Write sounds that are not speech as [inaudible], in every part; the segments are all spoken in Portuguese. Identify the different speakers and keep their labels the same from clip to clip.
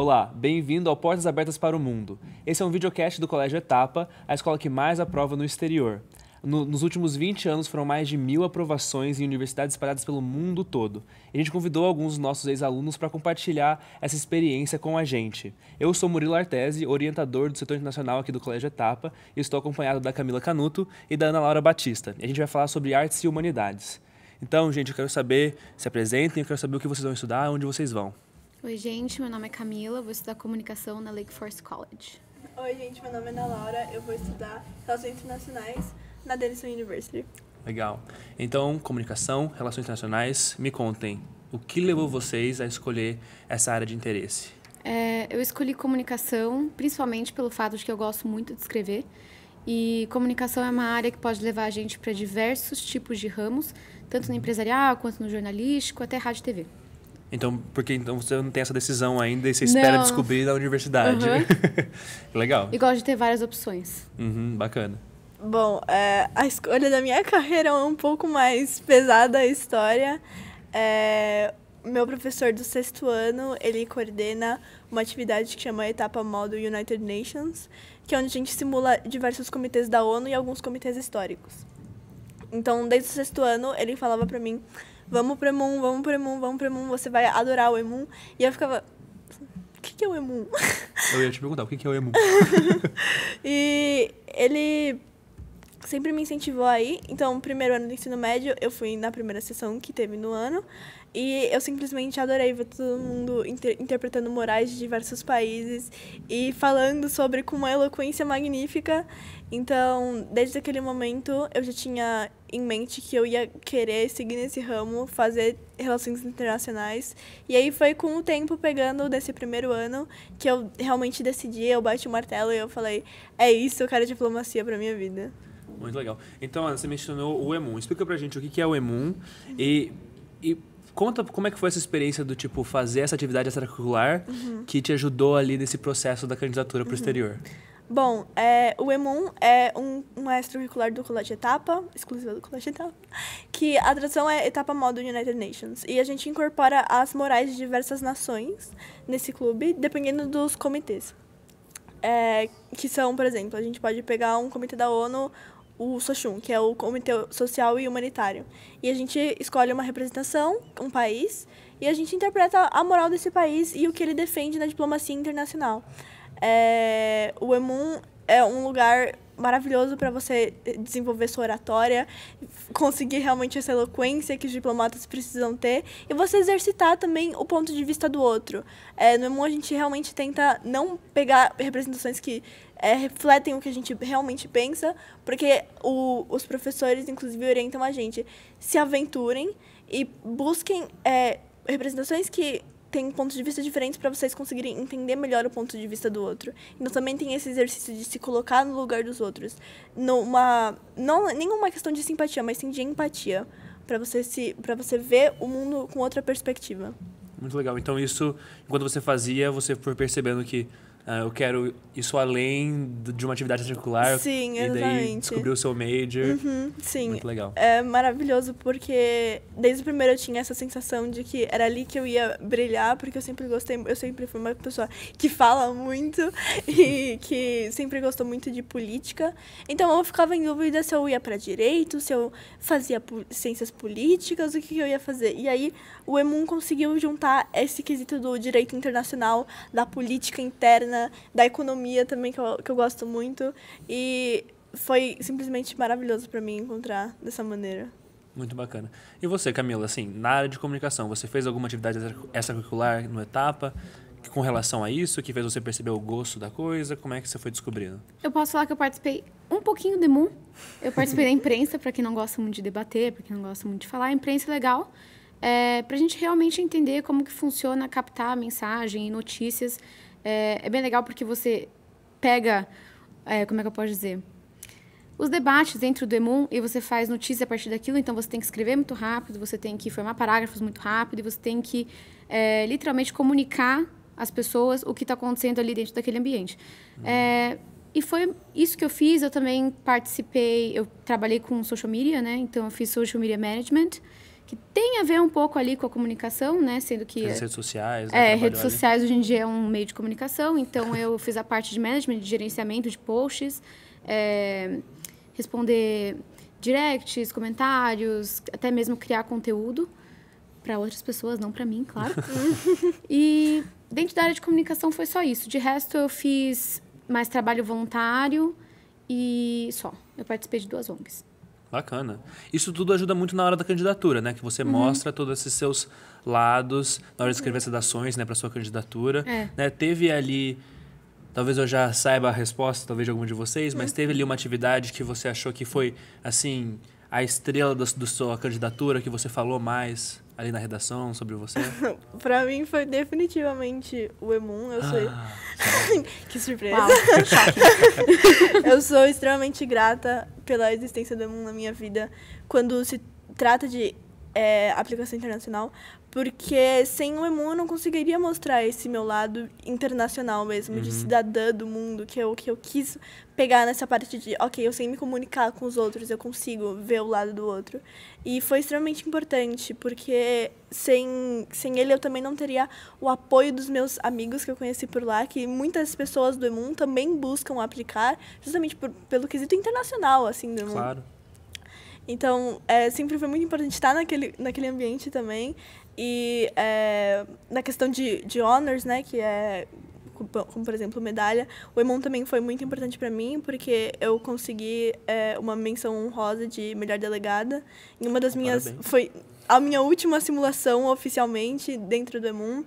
Speaker 1: Olá, bem-vindo ao Portas Abertas para o Mundo. Esse é um videocast do Colégio Etapa, a escola que mais aprova no exterior. No, nos últimos 20 anos foram mais de mil aprovações em universidades espalhadas pelo mundo todo. E a gente convidou alguns dos nossos ex-alunos para compartilhar essa experiência com a gente. Eu sou Murilo Artese, orientador do setor internacional aqui do Colégio Etapa, e estou acompanhado da Camila Canuto e da Ana Laura Batista. E a gente vai falar sobre artes e humanidades. Então, gente, eu quero saber, se apresentem, eu quero saber o que vocês vão estudar, onde vocês vão.
Speaker 2: Oi, gente, meu nome é Camila, vou estudar comunicação na Lake Forest College.
Speaker 3: Oi, gente, meu nome é Ana Laura, eu vou estudar Relações Internacionais na Denison University.
Speaker 1: Legal. Então, comunicação, relações internacionais, me contem, o que levou vocês a escolher essa área de interesse?
Speaker 2: É, eu escolhi comunicação, principalmente pelo fato de que eu gosto muito de escrever. E comunicação é uma área que pode levar a gente para diversos tipos de ramos, tanto no empresarial quanto no jornalístico, até rádio e TV.
Speaker 1: Então, porque então você não tem essa decisão ainda e você espera não. descobrir na universidade. Uhum. [laughs] Legal. E
Speaker 3: gosto de ter várias opções.
Speaker 1: Uhum, bacana.
Speaker 3: Bom, é, a escolha da minha [laughs] carreira é um pouco mais pesada a história. É, meu professor do sexto ano, ele coordena uma atividade que chama Etapa Modo United Nations, que é onde a gente simula diversos comitês da ONU e alguns comitês históricos. Então, desde o sexto ano, ele falava para mim vamos pro Emum, vamos pro Emum, vamos pro Emum, você vai adorar o Emum. E eu ficava, o que, que é o Emum? [laughs] Eu ia
Speaker 1: te perguntar, o que, que é o Emum?
Speaker 3: [laughs] e ele sempre me incentivou aí. Então, primeiro ano do ensino médio, eu fui na primeira sessão que teve no ano. E eu simplesmente adorei ver todo mundo inter interpretando morais de diversos países e falando sobre com uma eloquência magnífica. Então, desde aquele momento, eu já tinha em mente que eu ia querer seguir nesse ramo, fazer relações internacionais. E aí foi com o tempo pegando desse primeiro ano que eu realmente decidi, eu bati o martelo e eu falei: é isso, eu quero diplomacia para minha vida.
Speaker 1: Muito legal. Então, Ana, você mencionou o EMUN. Explica pra gente o que é o EMUN e, e Conta como é que foi essa experiência do tipo fazer essa atividade extracurricular uhum. que te ajudou ali nesse processo da candidatura para o uhum. exterior.
Speaker 3: Bom, é, o EMUN é um, um extracurricular do Colégio Etapa, exclusivo do Colégio Etapa, que a tradução é Etapa Modo United Nations. E a gente incorpora as morais de diversas nações nesse clube, dependendo dos comitês. É, que são, por exemplo, a gente pode pegar um comitê da ONU o Sochum, que é o Comitê Social e Humanitário. E a gente escolhe uma representação, um país, e a gente interpreta a moral desse país e o que ele defende na diplomacia internacional. É, o EMUN é um lugar maravilhoso para você desenvolver sua oratória, conseguir realmente essa eloquência que os diplomatas precisam ter e você exercitar também o ponto de vista do outro. É, no EMU a gente realmente tenta não pegar representações que é, refletem o que a gente realmente pensa, porque o, os professores, inclusive, orientam a gente. Se aventurem e busquem é, representações que têm pontos de vista diferentes para vocês conseguirem entender melhor o ponto de vista do outro. Então também tem esse exercício de se colocar no lugar dos outros. Numa, não nenhuma questão de simpatia, mas sim de empatia, para você, se, você ver o mundo com outra perspectiva.
Speaker 1: Muito legal. Então isso, enquanto você fazia, você foi percebendo que ah, eu quero isso além de uma atividade circular. Sim, e exatamente. E daí descobri o seu major. Uhum, sim. Muito legal.
Speaker 3: É maravilhoso porque desde o primeiro eu tinha essa sensação de que era ali que eu ia brilhar, porque eu sempre gostei, eu sempre fui uma pessoa que fala muito [laughs] e que sempre gostou muito de política. Então eu ficava em dúvida se eu ia para direito, se eu fazia ciências políticas, o que, que eu ia fazer. E aí o EMUN conseguiu juntar esse quesito do direito internacional, da política interna né, da economia também, que eu, que eu gosto muito. E foi simplesmente maravilhoso para mim encontrar dessa maneira.
Speaker 1: Muito bacana. E você, Camila, assim, na área de comunicação, você fez alguma atividade extracurricular no etapa? Com relação a isso, que fez você perceber o gosto da coisa, como é que você foi descobrindo?
Speaker 2: Eu posso falar que eu participei um pouquinho de Moon. Eu participei da imprensa, para quem não gosta muito de debater, para quem não gosta muito de falar. A imprensa é legal, é, eh, para a gente realmente entender como que funciona captar mensagem e notícias é, é bem legal porque você pega, é, como é que eu posso dizer? Os debates dentro do EMUM e você faz notícia a partir daquilo, então você tem que escrever muito rápido, você tem que formar parágrafos muito rápido, e você tem que é, literalmente comunicar às pessoas o que está acontecendo ali dentro daquele ambiente. Uhum. É, e foi isso que eu fiz. Eu também participei, eu trabalhei com social media, né? Então eu fiz social media management que tem a ver um pouco ali com a comunicação, né? Sendo que. As redes
Speaker 1: sociais. Né? É, redes ali. sociais
Speaker 2: hoje em dia é um meio de comunicação. Então, eu fiz a parte de management, de gerenciamento de posts, é, responder directs, comentários, até mesmo criar conteúdo para outras pessoas, não para mim, claro. [laughs] e dentro da área de comunicação foi só isso. De resto, eu fiz mais trabalho voluntário e só. Eu participei de duas ONGs.
Speaker 1: Bacana. Isso tudo ajuda muito na hora da candidatura, né? Que você uhum. mostra todos esses seus lados na hora de escrever as ações, né, para sua candidatura. É. Né? Teve ali, talvez eu já saiba a resposta, talvez de algum de vocês, uhum. mas teve ali uhum. uma atividade que você achou que foi assim a estrela da, da sua candidatura, que você falou mais ali na redação sobre você?
Speaker 3: [laughs] pra mim foi definitivamente o Emun, eu sou. Ah, [laughs] que surpresa! [laughs] eu sou extremamente grata pela existência do Emun na minha vida. Quando se trata de é, aplicação internacional, porque sem o Emu eu não conseguiria mostrar esse meu lado internacional mesmo, uhum. de cidadã do mundo, que é o que eu quis pegar nessa parte de, ok, eu sei me comunicar com os outros, eu consigo ver o lado do outro. E foi extremamente importante, porque sem, sem ele eu também não teria o apoio dos meus amigos que eu conheci por lá, que muitas pessoas do Emun também buscam aplicar, justamente por, pelo quesito internacional, assim, do Claro. Então, é, sempre foi muito importante estar naquele, naquele ambiente também. E é, na questão de, de honors, né, que é como por exemplo medalha, o Emon também foi muito importante para mim porque eu consegui é, uma menção honrosa de melhor delegada em uma das minhas Parabéns. foi a minha última simulação oficialmente dentro do Emon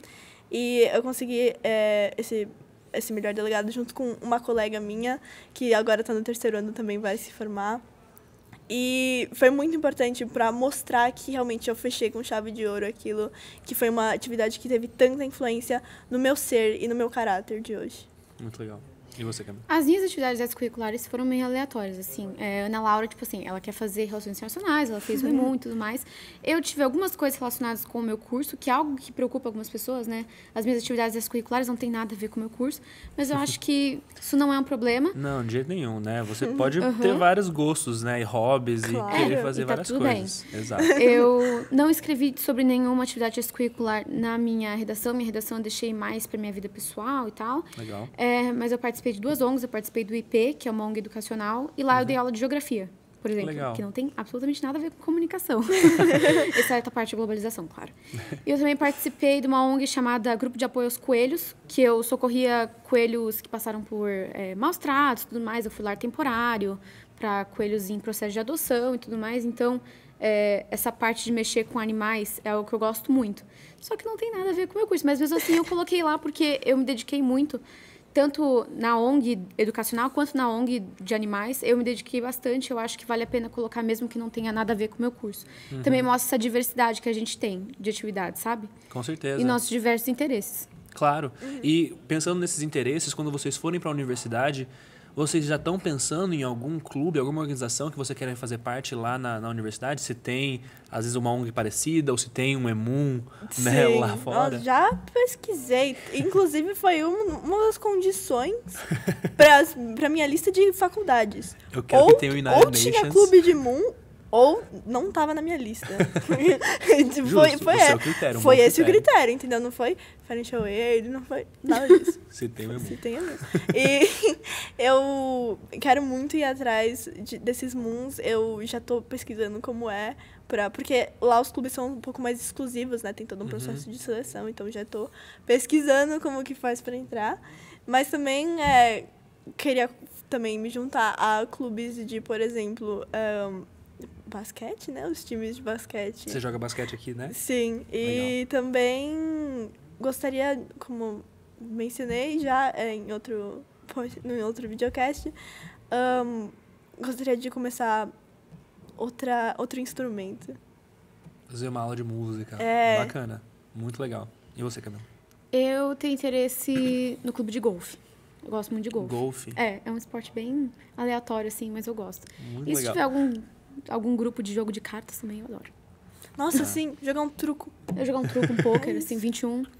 Speaker 3: e eu consegui é, esse esse melhor delegado junto com uma colega minha que agora está no terceiro ano também vai se formar e foi muito importante para mostrar que realmente eu fechei com chave de ouro aquilo, que foi uma atividade que teve tanta influência no meu ser e no meu caráter de hoje.
Speaker 1: Muito legal. E você, Camila?
Speaker 3: As minhas atividades extracurriculares foram meio aleatórias,
Speaker 2: assim. É, Ana Laura, tipo assim, ela quer fazer relações internacionais, ela fez o uhum. e tudo mais. Eu tive algumas coisas relacionadas com o meu curso, que é algo que preocupa algumas pessoas, né? As minhas atividades extracurriculares não tem nada a ver com o meu curso, mas eu acho que [laughs] isso não é um problema.
Speaker 1: Não, de jeito nenhum, né? Você uhum. pode uhum. ter vários gostos, né? E hobbies claro. e querer é, fazer e tá várias tudo coisas. Bem. Exato. [laughs] Eu
Speaker 2: não escrevi sobre nenhuma atividade extracurricular na minha redação. Minha redação eu deixei mais para minha vida pessoal e tal. Legal. É, mas eu participei participei de duas ONGs, eu participei do IP, que é uma ONG educacional, e lá uhum. eu dei uhum. aula de geografia, por exemplo, Legal. que não tem absolutamente nada a ver com comunicação, [laughs] Essa é a parte de globalização, claro. E eu também participei de uma ONG chamada Grupo de Apoio aos Coelhos, que eu socorria coelhos que passaram por é, maus tratos, tudo mais, eu fui lá temporário para coelhos em processo de adoção e tudo mais, então é, essa parte de mexer com animais é o que eu gosto muito. Só que não tem nada a ver com o meu curso, mas mesmo assim eu coloquei lá porque eu me dediquei muito tanto na ONG educacional quanto na ONG de animais, eu me dediquei bastante. Eu acho que vale a pena colocar, mesmo que não tenha nada a ver com o meu curso. Uhum. Também mostra essa diversidade que a gente tem de atividades, sabe?
Speaker 1: Com certeza. E nossos
Speaker 2: diversos interesses.
Speaker 1: Claro. Uhum. E pensando nesses interesses, quando vocês forem para a universidade, vocês já estão pensando em algum clube, alguma organização que você quer fazer parte lá na, na universidade? Se tem, às vezes, uma ONG parecida, ou se tem um EMUM né, lá fora? Eu
Speaker 3: já pesquisei. Inclusive, foi um, uma das condições para minha lista de faculdades.
Speaker 1: Eu quero ou, que tenha o United ou Nations. Ou tinha clube
Speaker 3: de EMUM, ou não estava na minha lista. [laughs] [laughs] Tipo, Justo, foi foi, é, é, critério, um foi esse critério. o critério, entendeu? Não foi Financial Aid, não foi nada disso.
Speaker 1: [laughs] Se tem é mesmo. Se
Speaker 3: tem é mesmo. e eu quero muito ir atrás de, desses moons. Eu já estou pesquisando como é. Pra, porque lá os clubes são um pouco mais exclusivos, né? Tem todo um uhum. processo uhum. de seleção. Então já estou pesquisando como que faz para entrar. Mas também é, queria também me juntar a clubes de, por exemplo... Um, basquete, né? Os times de basquete. Você joga basquete aqui, né? Sim. E Legal. também gostaria, como mencionei já é, em outro, no outro videocast, um, gostaria de começar outra, outro instrumento.
Speaker 1: Fazer uma aula de música. É... Bacana. Muito legal. E você, Camila?
Speaker 3: Eu tenho interesse
Speaker 2: no clube de golfe. Eu gosto muito de golfe. Golfe? É, é um esporte bem aleatório, assim, mas eu gosto. Muito e legal. se tiver algum algum grupo de jogo de cartas também, eu adoro. Nossa, ah. assim, jogar um truco. Eu jogar um truco, um [laughs] é poker, assim, 21. [laughs]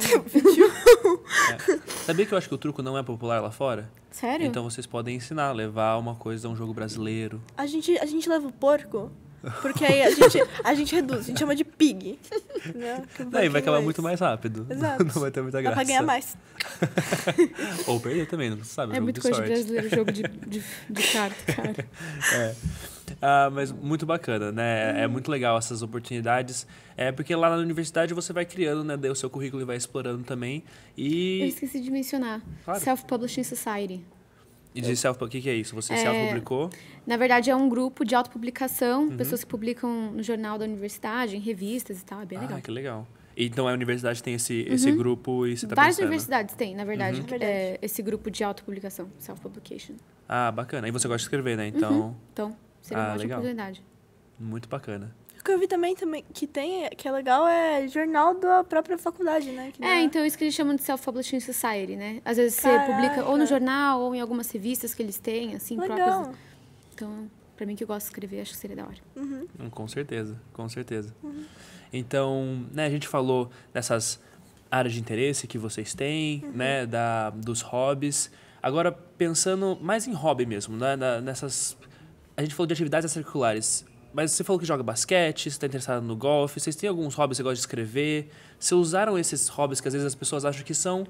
Speaker 2: Então, 21.
Speaker 1: É. Sabia que eu acho que o truco não é popular lá fora? Sério? Então vocês podem ensinar, levar uma coisa a um jogo brasileiro.
Speaker 3: A gente, a gente leva o porco porque aí a gente, a gente reduz, a gente chama de pig. Né? Um vai acabar mais. muito mais rápido. [laughs] Exato. Não vai ter muita graça. Dá pra ganhar mais.
Speaker 1: [laughs] Ou perder também, não sabe. É muito coisa sorte. de brasileiro, jogo de, [laughs] de, de
Speaker 3: carta, cara.
Speaker 1: É. Ah, mas muito bacana, né? É hum. É muito legal essas oportunidades. É porque lá na universidade você vai criando, né? Daí o seu currículo e vai explorando também. E... Eu esqueci
Speaker 2: de mencionar. Claro. Self-Publishing Society.
Speaker 1: E de self, o que, que é isso? Você é, se publicou
Speaker 2: Na verdade, é um grupo de autopublicação, uhum. pessoas que publicam no jornal da universidade, em revistas e tal, é bem ah, legal.
Speaker 1: que legal. Então a universidade tem esse, uhum. esse grupo e você tá Várias pensando. universidades
Speaker 2: têm, na verdade, uhum. é, é esse grupo de autopublicação, self-publication.
Speaker 1: Ah, bacana. E você gosta de escrever, né? Uhum. Então. Então, seria ah, uma legal. oportunidade. Muito bacana
Speaker 3: que eu vi também, também que tem, que é legal, é jornal da própria faculdade, né? Que é, dá... então isso que eles chamam de Self-Publishing
Speaker 2: Society, né? Às vezes Caraca. você publica ou no jornal ou em algumas revistas que eles têm, assim, legal. próprias. Então, pra mim que eu gosto de escrever, acho que seria da hora. Uhum.
Speaker 1: Hum, com certeza, com certeza. Uhum. Então, né, a gente falou dessas áreas de interesse que vocês têm, uhum. né? Da, dos hobbies. Agora, pensando mais em hobby mesmo, né? Da, nessas. A gente falou de atividades extracurriculares. Mas você falou que joga basquete, você está interessado no golfe, vocês têm alguns hobbies que você gosta de escrever? Você usaram esses hobbies que às vezes as pessoas acham que são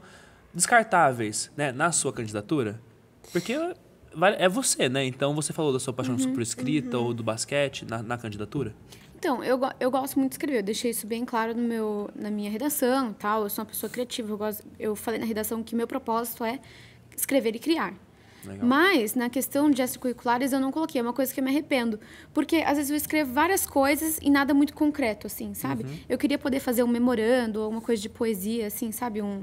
Speaker 1: descartáveis né, na sua candidatura? Porque é você, né? Então você falou da sua paixão uhum, por escrita uhum. ou do basquete na, na candidatura?
Speaker 2: Então, eu, eu gosto muito de escrever, eu deixei isso bem claro no meu, na minha redação tal. Eu sou uma pessoa criativa, eu, gosto, eu falei na redação que meu propósito é escrever e criar. Mas, na questão de extracurriculares, eu não coloquei. É uma coisa que eu me arrependo. Porque, às vezes, eu escrevo várias coisas e nada muito concreto, assim, sabe? Uhum. Eu queria poder fazer um memorando, ou uma coisa de poesia, assim, sabe? Um,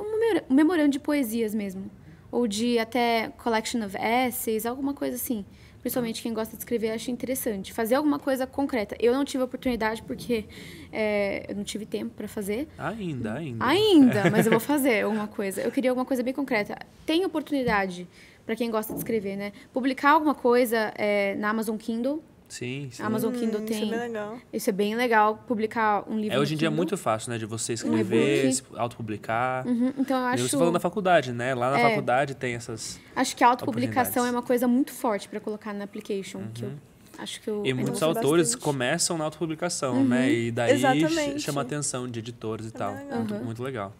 Speaker 2: um memorando de poesias mesmo. Ou de até collection of essays, alguma coisa assim. Principalmente quem gosta de escrever acha interessante. Fazer alguma coisa concreta. Eu não tive oportunidade porque é, eu não tive tempo para fazer.
Speaker 1: Ainda, ainda. Ainda, [laughs] mas eu vou fazer
Speaker 2: alguma coisa. Eu queria alguma coisa bem concreta. Tem oportunidade para quem gosta de escrever, né? Publicar alguma coisa é, na Amazon Kindle.
Speaker 1: Sim, sim. A Amazon Kindle tem. Hum, isso é bem legal.
Speaker 2: Isso é bem legal, publicar um livro. É, hoje em dia é muito
Speaker 1: fácil, né? De você uhum. escrever, um autopublicar. Uhum,
Speaker 2: então eu acho. E você falou na
Speaker 1: faculdade, né? Lá na é, faculdade tem essas.
Speaker 2: Acho que a autopublicação é uma coisa muito forte para colocar na application. Uhum. Que eu uhum. acho que eu, E muitos autores bastante.
Speaker 1: começam na autopublicação, né? uhum. né? E daí Exatamente. chama a atenção de editores e é tal. Legal. Muito, uhum. muito legal.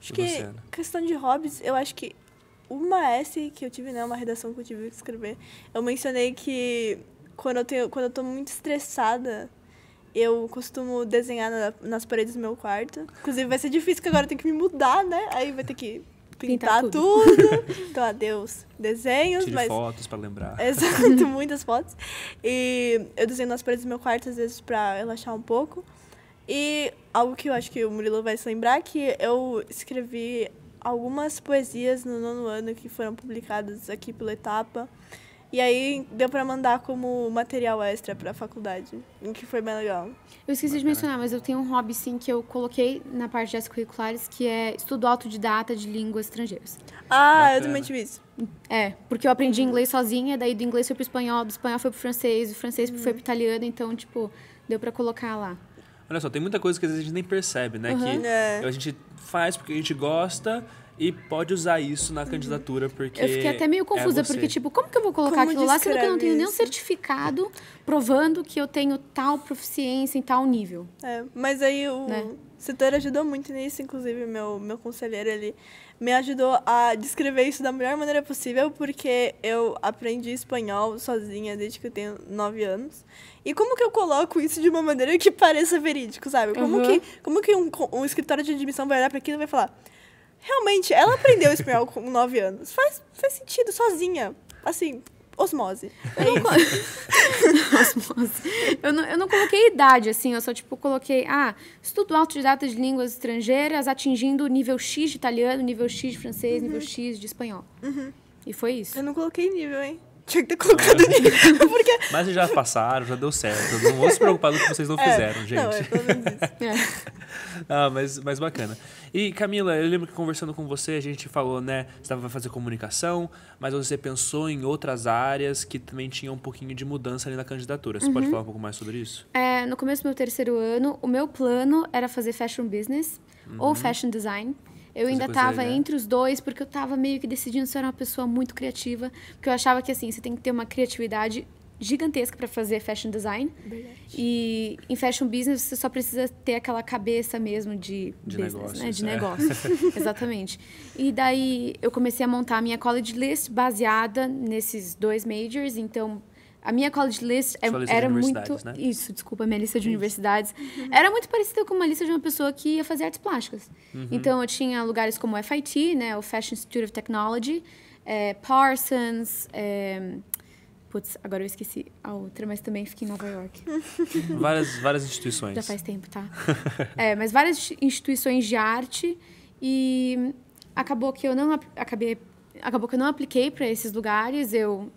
Speaker 1: Acho que
Speaker 3: questão de hobbies, eu acho que uma S que eu tive, né? Uma redação que eu tive que escrever. Eu mencionei que quando eu, tenho, quando eu tô muito estressada, eu costumo desenhar na, nas paredes do meu quarto. Inclusive, vai ser difícil, que agora eu tenho que me mudar, né? Aí vai ter que pintar, pintar tudo. tudo. [laughs] Então, adeus. Desenhos, Tire mas... fotos para lembrar. Exato, [laughs] muitas fotos. E eu desenho nas paredes do meu quarto, às vezes, para relaxar um pouco. E algo que eu acho que o Murilo vai se lembrar, que eu escrevi algumas poesias no nono ano que foram publicadas aqui pela etapa. E aí deu para mandar como material extra para a faculdade, o que foi bem legal. Eu esqueci de mencionar,
Speaker 2: mas eu tenho um hobby sim que eu coloquei na parte das curriculares, que é estudo autodidata de línguas estrangeiras. Ah,
Speaker 3: Bacana. eu também tive
Speaker 2: isso. É, porque eu aprendi inglês sozinha, daí do inglês foi pro espanhol, do espanhol foi pro francês, do francês uhum. foi pro uhum. italiano, então tipo, deu para colocar lá.
Speaker 1: Olha só, tem muita coisa que às vezes a gente nem percebe, né? Uhum. Que é. a gente faz porque a gente gosta e pode usar isso na uhum. candidatura, porque. Eu fiquei até meio é confusa, é porque, tipo,
Speaker 2: como que eu vou colocar como aquilo lá sendo que eu não tenho nenhum certificado provando que eu tenho tal proficiência em tal nível?
Speaker 3: É, mas aí o né? setor ajudou muito nisso, inclusive, meu, meu conselheiro, ali me ajudou a descrever isso da melhor maneira possível, porque eu aprendi espanhol sozinha desde que eu tenho nove anos. E como que eu coloco isso de uma maneira que pareça verídico, sabe? Como uhum. que, como que um, um escritório de admissão vai olhar para aquilo e vai falar Realmente, ela aprendeu espanhol com 9 anos. Faz, faz sentido, sozinha. Assim, osmose. É eu não... É [laughs] osmose. Eu não, eu não coloquei idade, assim, eu só, tipo, coloquei,
Speaker 2: ah, estudo autodidata de línguas estrangeiras atingindo nível X de italiano, nível X de francês, uhum. nível X de espanhol.
Speaker 3: Uhum. E foi isso. Eu não coloquei nível, hein? Tinha que ter colocado uhum.
Speaker 1: nisso. Porque... Mas já passaram, já deu certo. Não vou se preocupar com o que vocês não é, fizeram, gente. Não, é [laughs] É. ah, mas, mas bacana. E, Camila, eu lembro que conversando com você, a gente falou, né? Você estava fazer comunicação, mas você pensou em outras áreas que também tinham um pouquinho de mudança ali na candidatura. Você uhum. pode falar um pouco mais sobre isso?
Speaker 2: É, no começo do meu terceiro ano, o meu plano era fazer fashion business uhum. ou fashion design. Eu ainda estava né? entre os dois, porque eu estava meio que decidindo se eu era uma pessoa muito criativa. Porque eu achava que, assim, você tem que ter uma criatividade gigantesca para fazer fashion design. Verdade. E em fashion business, você só precisa ter aquela cabeça mesmo de, de business, né? negócios, né? De é. negócio. [laughs] Exatamente. E daí eu comecei a montar a minha college list baseada nesses dois majors. Então, a minha college list é, era muito. Né? Isso, desculpa, minha lista de isso. universidades. Uhum. Era muito parecida com uma lista de uma pessoa que ia fazer artes plásticas. Uhum. Então, eu tinha lugares como o FIT, né, o Fashion Institute of Technology, é, Parsons. É, putz, agora eu esqueci a outra, mas também fiquei em Nova York. [laughs]
Speaker 1: várias, várias instituições. Já faz
Speaker 2: tempo, tá? [laughs] é, mas várias instituições de arte. E acabou que eu não acabei acabou que eu não apliquei para esses lugares. Eu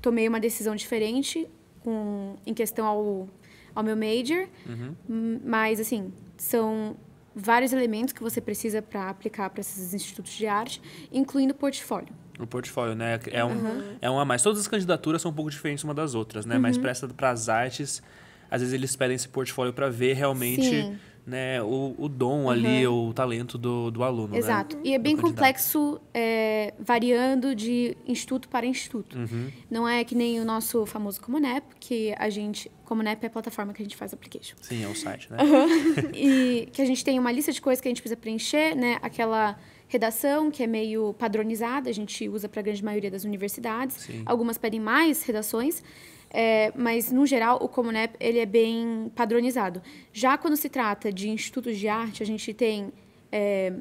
Speaker 2: tomei uma decisão diferente com, em questão ao, ao meu major. Uhum. Mas, assim, são vários elementos que você precisa para aplicar para esses institutos de arte, incluindo o portfólio.
Speaker 1: O portfólio, né? É um, uhum. é um a mais. Todas as candidaturas são um pouco diferentes uma das outras, né? Uhum. Mas para as artes, às vezes eles pedem esse portfólio para ver realmente. Sim né, o, o dom uhum. ali, o talento do, do aluno. Né? Exato. Né? E é bem complexo,
Speaker 2: é, variando de instituto para instituto. Uhum. Não é que nem o nosso famoso Comunep, que a gente. Comunep é a plataforma que a gente faz application. Sim, é o site, né? Uhum. [laughs] e que a gente tem uma lista de coisas que a gente precisa preencher, né? Aquela redação que é meio padronizada, a gente usa para a grande maioria das universidades. Sim. Algumas pedem mais redações. É, mas, no geral, o Comunep ele é bem padronizado. Já quando se trata de institutos de arte, a gente tem é,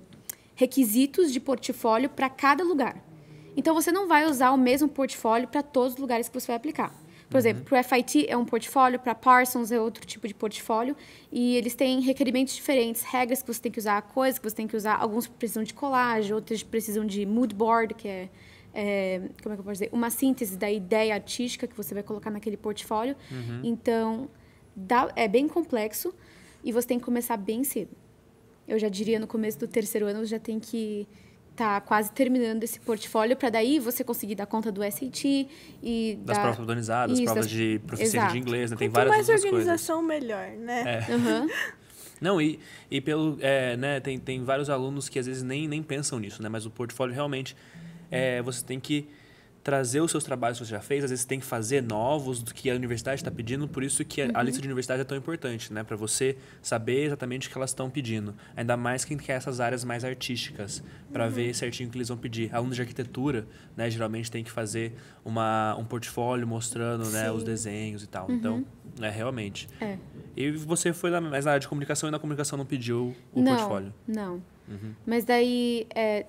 Speaker 2: requisitos de portfólio para cada lugar. Então, você não vai usar o mesmo portfólio para todos os lugares que você vai aplicar. Por uhum. exemplo, para o FIT é um portfólio, para Parsons é outro tipo de portfólio. E eles têm requerimentos diferentes, regras que você tem que usar, coisas que você tem que usar. Alguns precisam de colagem, outros precisam de mood board, que é é, como é que eu posso dizer? Uma síntese da ideia artística que você vai colocar naquele portfólio. Uhum. Então, dá, é bem complexo e você tem que começar bem cedo. Eu já diria no começo do terceiro ano, você já tem que tá quase terminando esse portfólio para daí você conseguir dar conta do SAT e das dar... provas
Speaker 1: padronizadas, Isso, provas das... de proficiência Exato. de inglês, né? tem Quanto várias mais organização
Speaker 3: coisas. melhor, né? É. Uhum.
Speaker 1: [laughs] Não, e, e pelo, é, né, tem, tem vários alunos que às vezes nem, nem pensam nisso, né? Mas o portfólio realmente é, você tem que trazer os seus trabalhos que você já fez, às vezes você tem que fazer novos do que a universidade está pedindo, por isso que a, uhum. a, lista de universidades é tão importante, né? Para você saber exatamente o que elas estão pedindo. Ainda mais quem quer essas áreas mais artísticas, para uhum. ver certinho o que eles vão pedir. Alunos de arquitetura, né? Geralmente tem que fazer uma, um portfólio mostrando né, os desenhos e tal. Uhum. Então, é realmente. É. E você foi na, mas na área de comunicação e na comunicação não pediu o não, portfólio? Não. Uhum.
Speaker 2: Mas daí, é,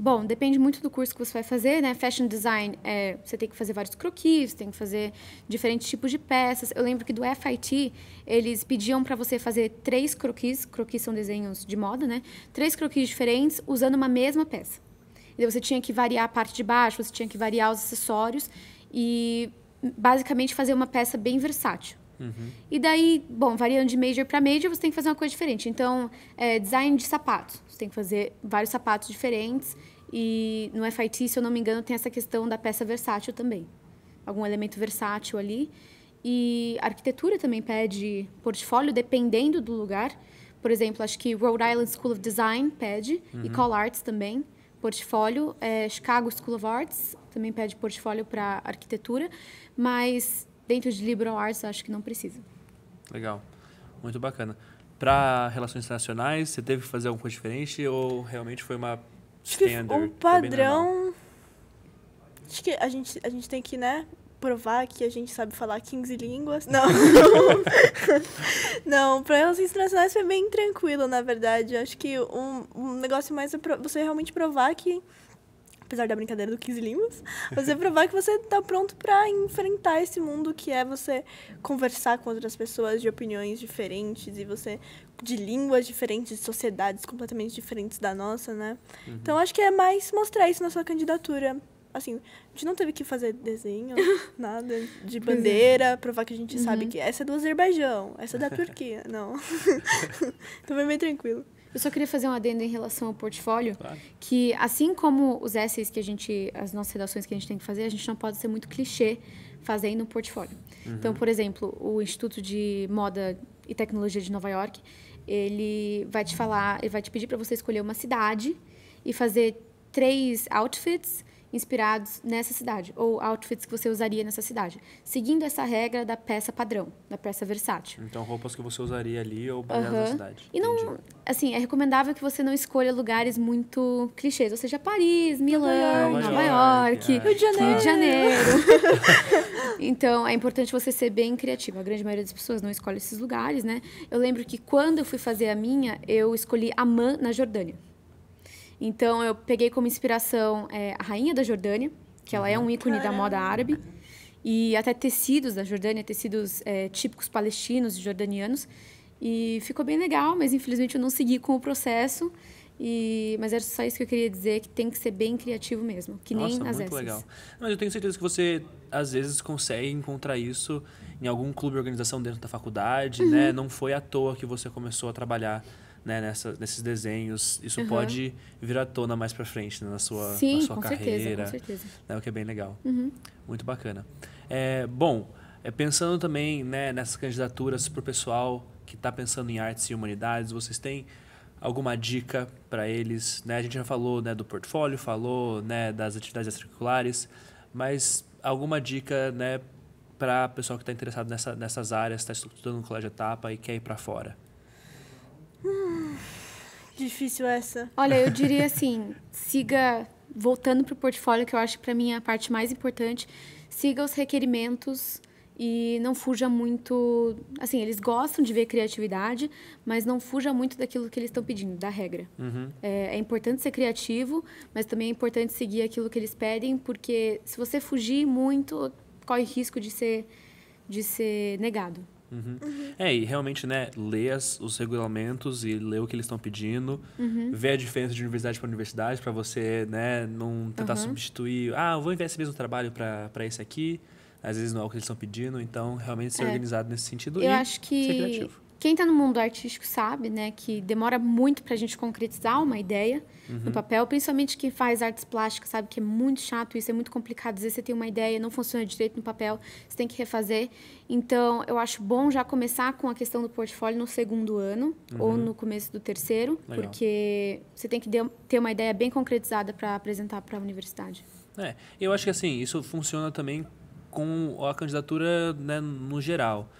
Speaker 2: Bom, depende muito do curso que você vai fazer, né? Fashion design, é, você tem que fazer vários croquis, tem que fazer diferentes tipos de peças. Eu lembro que do FIT, eles pediam para você fazer três croquis, croquis são desenhos de moda, né? Três croquis diferentes usando uma mesma peça. Então, você tinha que variar a parte de baixo, você tinha que variar os acessórios e basicamente fazer uma peça bem versátil. Uhum. E daí, bom, variando de major para major, você tem que fazer uma coisa diferente. Então, é, design de sapatos. Você tem que fazer vários sapatos diferentes. E no FIT, se eu não me engano, tem essa questão da peça versátil também. Algum elemento versátil ali. E arquitetura também pede portfólio, dependendo do lugar. Por exemplo, acho que Rhode Island School of Design pede, uhum. e Call Arts também, portfólio. É, Chicago School of Arts também pede portfólio para arquitetura. Mas Dentro de liberal arts, eu acho que não precisa.
Speaker 1: Legal. Muito bacana. Para relações internacionais, você teve que fazer alguma coisa diferente ou realmente foi uma standard? Um padrão.
Speaker 3: Acho que a gente, a gente tem que, né, provar que a gente sabe falar 15 línguas. Não. [laughs] não, para relações internacionais foi bem tranquilo, na verdade. Acho que um, um negócio mais é você realmente provar que apesar da brincadeira do 15 línguas, você provar que você está pronto para enfrentar esse mundo que é você conversar com outras pessoas de opiniões diferentes e você de línguas diferentes, de sociedades completamente diferentes da nossa, né? Uhum. Então acho que é mais mostrar isso na sua candidatura assim, a gente não teve que fazer desenho, [laughs] nada de é. bandeira, provar que a gente uhum. sabe que essa é do Azerbaijão, essa é da [laughs] Turquia, não.
Speaker 2: [laughs] então foi bem tranquilo. Eu só queria fazer um adendo em relação ao portfólio, claro. que assim como os essays que a gente, as nossas redações que a gente tem que fazer, a gente não pode ser muito clichê fazendo um portfólio. Uhum. Então, por exemplo, o Instituto de Moda e Tecnologia de Nova York, ele vai te falar, ele vai te pedir para você escolher uma cidade e fazer três outfits inspirados nessa cidade, ou outfits que você usaria nessa cidade, seguindo essa regra da peça padrão, da peça versátil.
Speaker 1: Então, roupas que você usaria ali ou baseadas uhum. na cidade.
Speaker 2: E não, assim, é recomendável que você não escolha lugares muito clichês, ou seja, Paris, Milão, Nova, Nova, Nova York, York é. Rio de Janeiro. Rio de Janeiro. [laughs] então, é importante você ser bem criativo. A grande maioria das pessoas não escolhe esses lugares, né? Eu lembro que quando eu fui fazer a minha, eu escolhi Amman, na Jordânia. Então eu peguei como inspiração é, a rainha da Jordânia, que ela é um uhum. ícone da moda árabe e até tecidos da Jordânia, tecidos é, típicos palestinos e jordanianos. E ficou bem legal, mas infelizmente eu não segui com o processo. E, mas era só isso que eu queria dizer, que tem que ser bem criativo mesmo, que Nossa, nem as muito legal.
Speaker 1: Mas eu tenho certeza que você, às vezes, consegue encontrar isso em algum clube organização dentro da faculdade, uhum. né? Não foi à toa que você começou a trabalhar né, nessa, nesses desenhos. Isso uhum. pode vir à tona mais para frente né, na sua, Sim, na sua com carreira. Certeza, com certeza. Né, o que é bem legal. Uhum. Muito bacana. É, bom, é, pensando também né, nessas candidaturas para o pessoal que está pensando em artes e humanidades, vocês têm alguma dica para eles? Né? A gente já falou né, do portfólio, falou né, das atividades extracurriculares, mas alguma dica né, para o pessoal que está interessado nessa, nessas áreas, está estudando no colégio etapa e quer ir para fora?
Speaker 3: Difícil essa.
Speaker 2: Olha, eu [laughs] diria assim, siga voltando para o portfólio, que eu acho para mim é a parte mais importante, siga os requerimentos e não fuja muito. Assim, eles gostam de ver criatividade, mas não fuja muito daquilo que eles estão pedindo, da regra. Uhum. É, é, importante ser criativo, mas também é importante seguir aquilo que eles pedem, porque se você fugir muito, corre risco de ser, de ser negado.
Speaker 1: Uhum. uhum. É, e realmente, né, ler as, os regulamentos e ler o que eles estão pedindo, uhum. ver a diferença de universidade para universidade, para você, né, não tentar uhum. substituir. Ah, eu vou enviar esse mesmo trabalho para esse aqui. Às vezes não é o que eles estão pedindo, então realmente ser é. organizado nesse sentido eu e acho que... ser criativo.
Speaker 2: Quem está no mundo artístico sabe, né, que demora muito para a gente concretizar uma ideia uhum. no papel, principalmente quem faz artes plásticas sabe que é muito chato isso, é muito complicado. Às vezes você tem uma ideia, não funciona direito no papel, você tem que refazer. Então, eu acho bom já começar com a questão do portfólio no segundo ano uhum. ou no começo do terceiro, Legal. porque você tem que ter uma ideia bem concretizada para apresentar para a universidade.
Speaker 1: É, eu acho que assim, isso funciona também com a candidatura né, no geral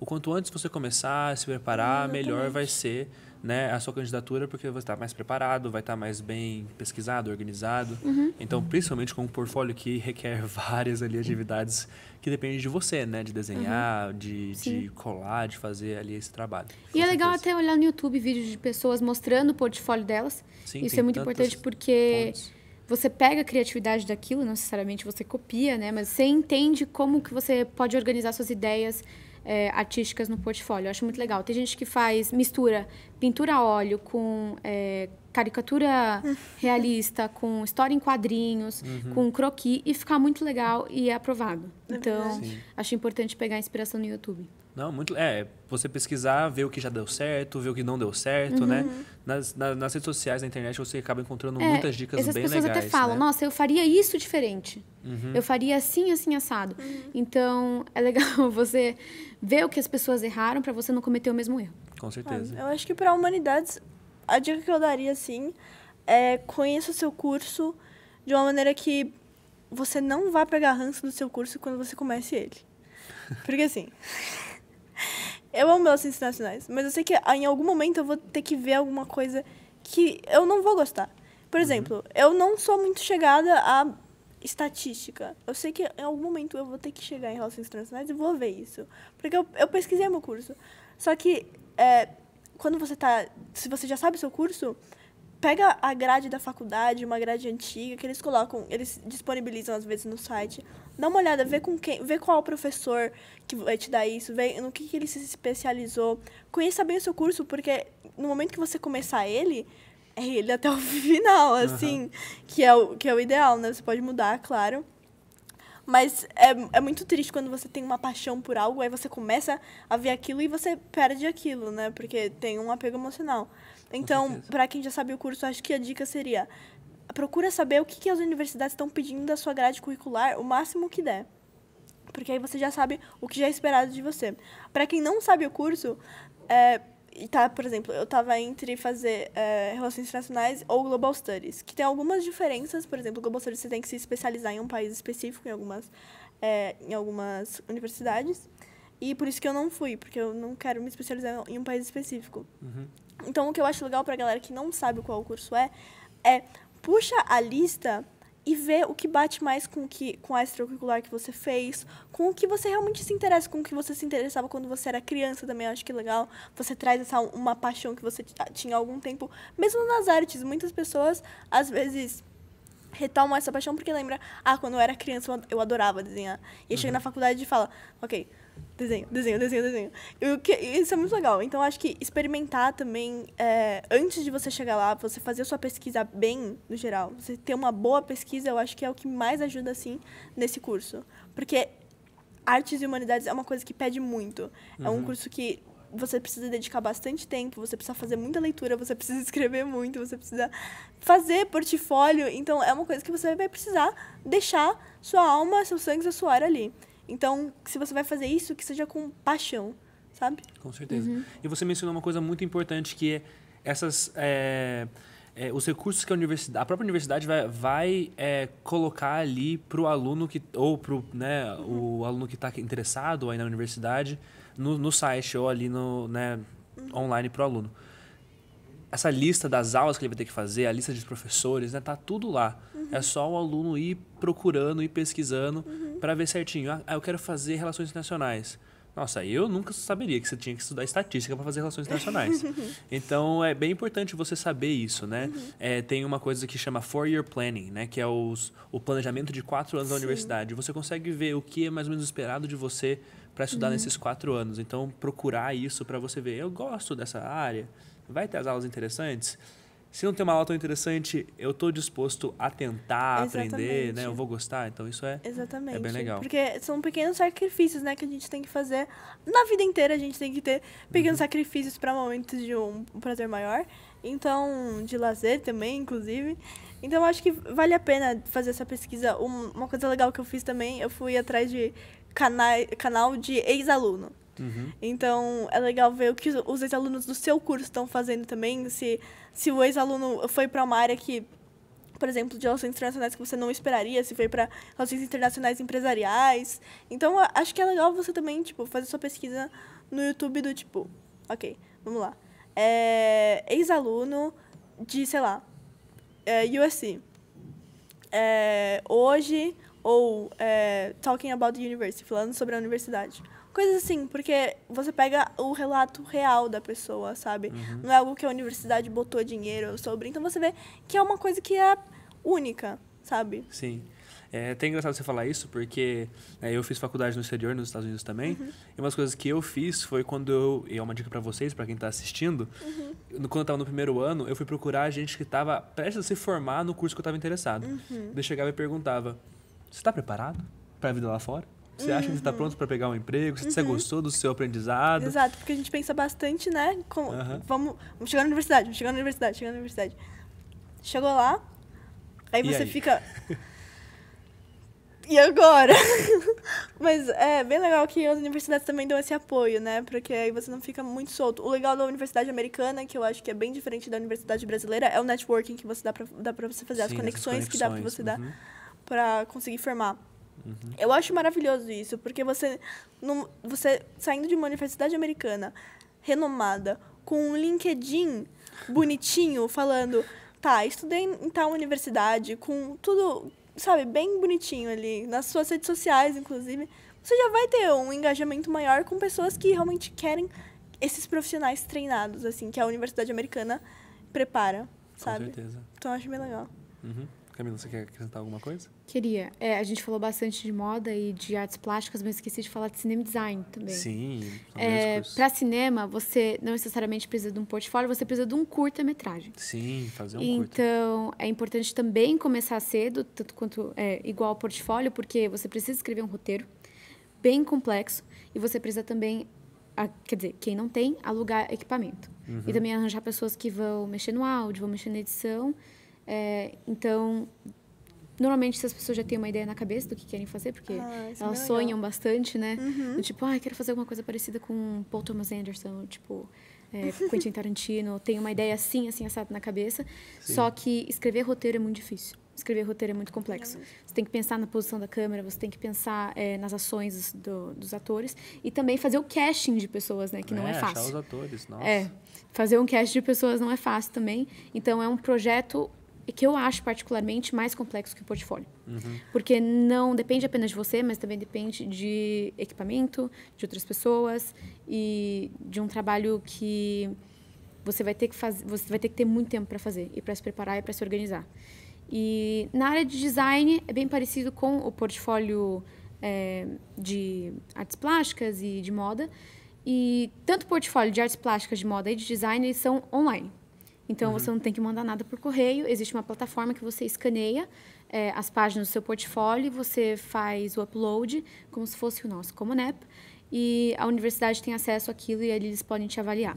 Speaker 1: o quanto antes você começar a se preparar, Exatamente. melhor vai ser né, a sua candidatura, porque você está mais preparado, vai estar tá mais bem pesquisado, organizado. Uhum. Então, principalmente com um portfólio que requer [laughs] várias ali, atividades que dependem de você, né? De desenhar, uhum. de, de, colar, de fazer ali esse trabalho. E
Speaker 2: certeza. é legal até olhar no YouTube vídeos de pessoas mostrando o portfólio delas. Sim, Isso é muito importante porque... Pontos você pega a criatividade daquilo, não necessariamente você copia, né? Mas você entende como que você pode organizar suas ideias, é, artísticas no portfólio. Eu acho muito legal. Tem gente que faz, mistura pintura a óleo com é, caricatura [laughs] realista, com história em quadrinhos, uhum. com croqui, e fica muito legal e é aprovado. É então, acho importante pegar inspiração no YouTube.
Speaker 1: Não, muito. É, você pesquisar, ver o que já deu certo, ver o que não deu certo, né? uhum. né? Nas, na, nas redes sociais, na internet, você acaba encontrando é, muitas dicas bem legais. As pessoas até falam, né?
Speaker 2: nossa, eu faria isso diferente. Uhum. Eu faria assim, assim, assado. Uhum. Então,
Speaker 3: é legal [laughs] você ver o que as pessoas erraram para você não cometer o mesmo erro. Com certeza. Ah, eu acho que para a humanidade, a dica que eu daria, assim, é conheça o seu curso de uma maneira que você não vá pegar ranço do seu curso quando você comece ele. Porque assim. Eu amo relações internacionais, mas eu sei que ah, em algum momento eu vou ter que ver alguma coisa que eu não vou gostar. Por uhum. exemplo, uhum. eu não sou muito chegada a estatística. Eu sei que em algum momento eu vou ter que chegar em relações internacionais e vou ver isso. Porque eu, eu pesquisei meu curso. Só que é, quando você tá. Se você já sabe seu curso, pega a grade da faculdade, uma grade antiga, que eles colocam, eles disponibilizam às vezes no site. Dá uma olhada, vê com quem, vê qual professor que vai te dar isso, vê no que, que ele se especializou. Conheça bem o seu curso, porque no momento que você começar ele, é ele até o [laughs] final, assim, uhum. que, é o, que é o ideal, né? Você pode mudar, claro. Mas é, é muito triste quando você tem uma paixão por algo, aí você começa a ver aquilo e você perde aquilo, né? Porque tem um apego emocional. Então, para quem já sabe o curso, acho que a dica seria: procura saber o que, que as universidades estão pedindo da sua grade curricular o máximo que der. Porque aí você já sabe o que já é esperado de você. Para quem não sabe o curso, é, e tá, por exemplo, eu estava entre fazer é, Relações Internacionais ou Global Studies, que tem algumas diferenças. Por exemplo, Global Studies você tem que se especializar em um país específico, em algumas, é, em algumas universidades. E por isso que eu não fui, porque eu não quero me especializar em um país específico. Uhum. Então, o que eu acho legal para a galera que não sabe qual o curso é, é puxa a lista e vê o que bate mais com o que com a extracurricular que você fez, com o que você realmente se interessa, com o que você se interessava quando você era criança também, eu acho que é legal. Você traz essa uma paixão que você tinha há algum tempo, mesmo nas artes, muitas pessoas às vezes retomam essa paixão porque lembra, ah, quando eu era criança eu adorava desenhar. E uhum. chega na faculdade e fala, OK, desenho, desenho, desenho, desenho. Eu, que, isso é muito legal. Então, acho que experimentar também, é, antes de você chegar lá, você fazer a sua pesquisa bem, no geral, você ter uma boa pesquisa, eu acho que é o que mais ajuda, assim, nesse curso. Porque artes e humanidades é uma coisa que pede muito. Uhum. É um uhum. curso que você precisa dedicar bastante tempo, você precisa fazer muita leitura, você precisa [laughs] escrever muito, você precisa fazer portfólio. Então, é uma coisa que você vai precisar deixar sua alma, seu sangue, seu suor ali. Então, se você vai fazer isso, que seja com paixão, sabe?
Speaker 1: Com certeza. Uhum. E você mencionou uma coisa muito importante que é essas. É, é, os recursos que a universidade, a própria universidade vai, vai é, colocar ali para o aluno que ou para né, uhum. o aluno que está interessado aí na universidade no, no, site ou ali no né, uhum. online para o aluno. Essa lista das aulas que ele vai ter que fazer, a lista de professores, né, tá tudo lá. Uhum. É só o aluno ir procurando, ir pesquisando uhum. para ver certinho. Ah, eu quero fazer relações internacionais. Nossa, eu nunca saberia que você tinha que estudar estatística para fazer relações internacionais. [laughs] então, é bem importante você saber isso, né? Uhum. É, tem uma coisa que chama four-year planning, né? Que é os, o planejamento de quatro anos Sim. da universidade. Você consegue ver o que é mais ou menos esperado de você para estudar uhum. nesses quatro anos. Então, procurar isso para você ver. Eu gosto dessa área. Vai ter as aulas interessantes? se não tem uma aula tão interessante, eu estou disposto a tentar Exatamente. aprender, né? Eu vou gostar, então isso é, Exatamente. é bem legal.
Speaker 3: Porque são pequenos sacrifícios, né, que a gente tem que fazer. Na vida inteira a gente tem que ter pequenos uhum. sacrifícios para momentos de um prazer maior. Então, de lazer também, inclusive. Então, acho que vale a pena fazer essa pesquisa. Uma coisa legal que eu fiz também, eu fui atrás de cana canal de ex-aluno. Uhum. Então, é legal ver o que os ex-alunos do seu curso estão fazendo também, se se o ex-aluno foi para uma área que, por exemplo, de relações internacionais que você não esperaria, se foi para relações internacionais empresariais. Então, acho que é legal você também, tipo, fazer sua pesquisa no YouTube do tipo, ok, vamos lá. É, ex-aluno de, sei lá, é, USC. É, hoje, ou é, Talking About the University, falando sobre a universidade. Coisas assim, porque você pega o relato real da pessoa, sabe? Uhum. Não é algo que a universidade botou dinheiro sobre. Então você vê que é uma coisa que é única, sabe?
Speaker 1: Sim. É até engraçado você falar isso, porque né, eu fiz faculdade no exterior, nos Estados Unidos também. Uhum. E umas coisas que eu fiz foi quando eu. E é uma dica para vocês, para quem tá assistindo. Uhum. Quando eu tava no primeiro ano, eu fui procurar a gente que tava prestes a se formar no curso que eu tava interessado. Uhum. Eu chegava e perguntava: Você tá preparado pra vida lá fora? Você uhum. acha que você está uhum. pronto para pegar um emprego? Uhum. Você gostou do seu aprendizado? Exato,
Speaker 3: porque a gente pensa bastante, né? Como, uhum. vamos, vamos chegar na universidade, vamos chegar na universidade, chegar na universidade. Chegou lá, aí e você aí? fica. [laughs] e agora? [laughs] Mas é bem legal que as universidades também dão esse apoio, né? Porque aí você não fica muito solto. O legal da universidade americana, que eu acho que é bem diferente da universidade brasileira, é o networking que você dá para dá você fazer, Sim, as conexões, conexões, que dá para você uhum. dar para conseguir formar. Uhum. Eu acho maravilhoso isso, porque você, no, você saindo de uma universidade americana renomada, com um LinkedIn bonitinho, falando, tá, estudei em tal universidade, com tudo, sabe, bem bonitinho ali, nas suas redes sociais, inclusive, você já vai ter um engajamento maior com pessoas que realmente querem esses profissionais treinados, assim, que a universidade americana prepara, sabe? Com certeza. Então, eu acho bem legal.
Speaker 1: Uhum. Camila, você quer acrescentar alguma coisa?
Speaker 2: Queria. É, a gente falou bastante de moda e de artes plásticas, mas esqueci de falar de cinema design também. Sim. É, Para cinema, você não necessariamente precisa de um portfólio, você precisa de um curta-metragem.
Speaker 1: Sim, fazer um então, curta.
Speaker 2: Então, é importante também começar cedo, tanto quanto é, igual ao portfólio, porque você precisa escrever um roteiro bem complexo e você precisa também quer dizer, quem não tem, alugar equipamento. Uhum. E também arranjar pessoas que vão mexer no áudio, vão mexer na edição é, então, normalmente essas pessoas já têm uma ideia na cabeça do que querem fazer, porque ah, é elas é sonham bastante, né? Uhum. tipo, ah, quero fazer alguma coisa parecida com Paul Thomas Anderson, tipo, é, Quentin Tarantino. Tem uma ideia assim, assim, assada na cabeça. Sim. Só que escrever roteiro é muito difícil escrever roteiro é muito é complexo. Você tem que pensar na posição da câmera, você tem que pensar é, nas ações do, dos atores e também fazer o casting de pessoas, né? Que é, não é, é fácil. Achar os
Speaker 1: atores, nossa. É,
Speaker 2: fazer um casting de pessoas não é fácil também. Então é um projeto que eu acho particularmente mais complexo que o portfólio. Uhum. Porque não depende apenas de você, mas também depende de equipamento, de outras pessoas e de um trabalho que você vai ter que fazer, você vai ter que ter muito tempo para fazer e para se preparar e para se organizar. E na área de design é bem parecido com o portfólio é, de artes plásticas e de moda. E tanto o portfólio de artes plásticas, de moda e de design são online. Então, uhum. você não tem que mandar nada por correio. Existe uma plataforma que você escaneia é, as páginas do seu portfólio você faz o upload, como se fosse o nosso Comunep. E a universidade tem acesso àquilo e eles podem te avaliar.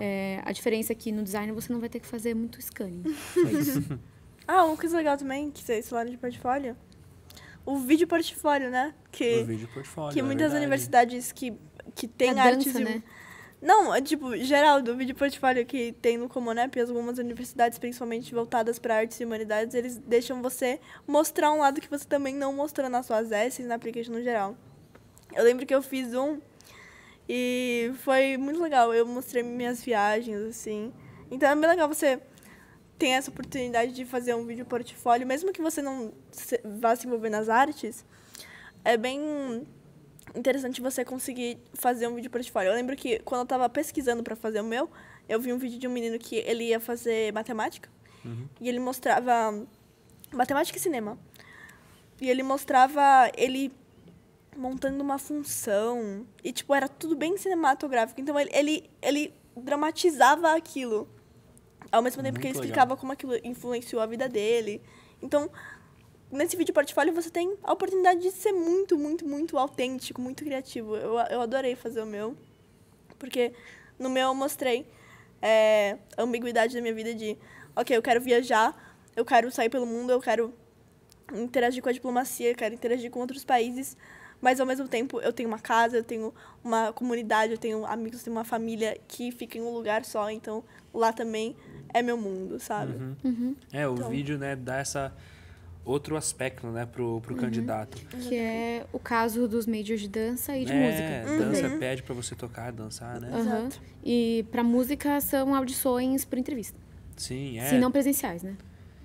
Speaker 2: É, a diferença
Speaker 3: é que no design você não vai ter que fazer muito scanning. É [laughs] ah, uma coisa legal também, que vocês falaram de portfólio. O vídeo portfólio, né? Que, o vídeo portfólio. Que é muitas universidades que, que têm artes. e... Né? Não, é, tipo, geral, do vídeo portfólio que tem no Comonep, algumas universidades, principalmente voltadas para artes e humanidades, eles deixam você mostrar um lado que você também não mostrou nas suas essays, na application no geral. Eu lembro que eu fiz um e foi muito legal. Eu mostrei minhas viagens, assim. Então é bem legal você ter essa oportunidade de fazer um vídeo portfólio, mesmo que você não vá se envolver nas artes. É bem interessante você conseguir fazer um vídeo portfólio. Eu lembro que quando eu tava pesquisando para fazer o meu, eu vi um vídeo de um menino que ele ia fazer matemática. Uhum. E ele mostrava matemática e cinema. E ele mostrava ele montando uma função. E, tipo, era tudo bem cinematográfico. Então, ele, ele, ele dramatizava aquilo. Ao mesmo tempo Muito que ele explicava como aquilo influenciou a vida dele. Então, nesse vídeo portfólio você tem a oportunidade de ser muito, muito, muito autêntico, muito criativo. Eu, eu adorei fazer o meu, porque no meu eu mostrei é, a ambiguidade da minha vida de, ok, eu quero viajar, eu quero sair pelo mundo, eu quero interagir com a diplomacia, eu quero interagir com outros países, mas ao mesmo tempo eu tenho uma casa, eu tenho uma comunidade, eu tenho amigos, eu tenho uma família que fica em um lugar só, então lá também é meu mundo, sabe? Uhum. Uhum.
Speaker 1: É, o então, vídeo, né, dá essa outro aspecto, né, pro, pro uhum. candidato.
Speaker 2: Que é o caso dos majors de dança e de é, música. dança uhum.
Speaker 1: pede para você tocar, dançar, né? Uhum.
Speaker 2: E para música são audições por entrevista.
Speaker 1: Sim, é. Se não
Speaker 2: presenciais, né?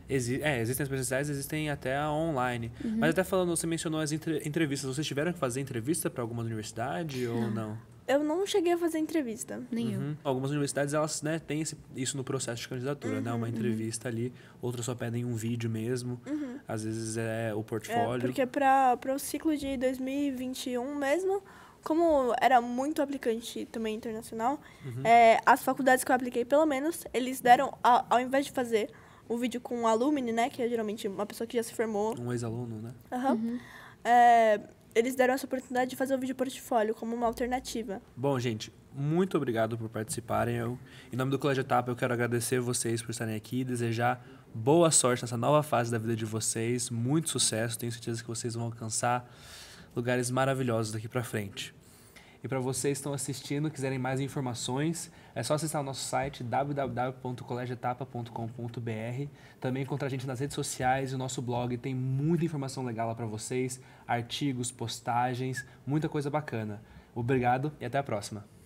Speaker 1: Exi é, existem as presenciais, existem até a online. Uhum. Mas até falando, você mencionou as entre entrevistas. Vocês tiveram que fazer entrevista para alguma universidade não. ou não?
Speaker 3: eu não cheguei a fazer entrevista, nenhuma uhum.
Speaker 1: Algumas universidades, elas né, têm esse, isso no processo de candidatura, uhum, né? Uma uhum, uhum. entrevista uhum. ali, outras só pedem um vídeo mesmo. Uhum. Às vezes é o é, portfólio. É, porque
Speaker 3: para o ciclo de 2021 mesmo, como era muito aplicante também internacional, é, as faculdades que eu apliquei, pelo menos, eles deram, ao, ao invés de fazer o vídeo com um alumni, né? Que é geralmente uma pessoa que já se formou.
Speaker 1: Um ex-aluno, né?
Speaker 3: Aham. É, eles deram essa oportunidade de fazer um vídeo portfólio como uma alternativa.
Speaker 1: Bom, gente, muito obrigado por participarem. Eu, em nome do Colégio Etapa, eu quero agradecer vocês por estarem aqui e desejar boa sorte nessa nova fase da vida de vocês, muito sucesso. Tenho certeza que vocês vão alcançar lugares maravilhosos daqui para frente. E para vocês que estão assistindo, quiserem mais informações, é só acessar o nosso site www.colégioetapa.com.br. Também encontrar a gente nas redes sociais e o nosso blog tem muita informação legal lá para vocês, artigos, postagens, muita coisa bacana. Obrigado e até a próxima.